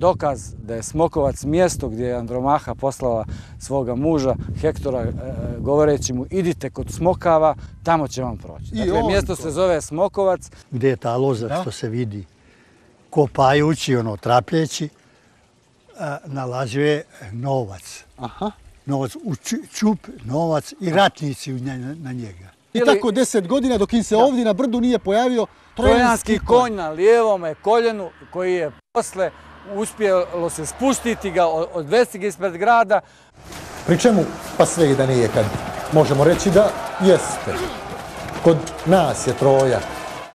dokaz da je Smokovac mjesto gdje je Andromaha poslala svoga muža Hektora e, govoreći mu idite kod Smokava, tamo će vam proći. Dakle, mjesto se zove Smokovac. Gdje je ta loza što se vidi kopajući, ono, trapljeći, e, nalazio novac. Aha. Novac u čup, novac i ratnici na njega. I tako deset godina dok im se ovdje na brdu nije pojavio trojanski konj na lijevome koljenu koji je posle uspjelo se spustiti ga od vestiga ispred grada. Pri čemu pa sve i da nije kad možemo reći da jeste. Kod nas je troja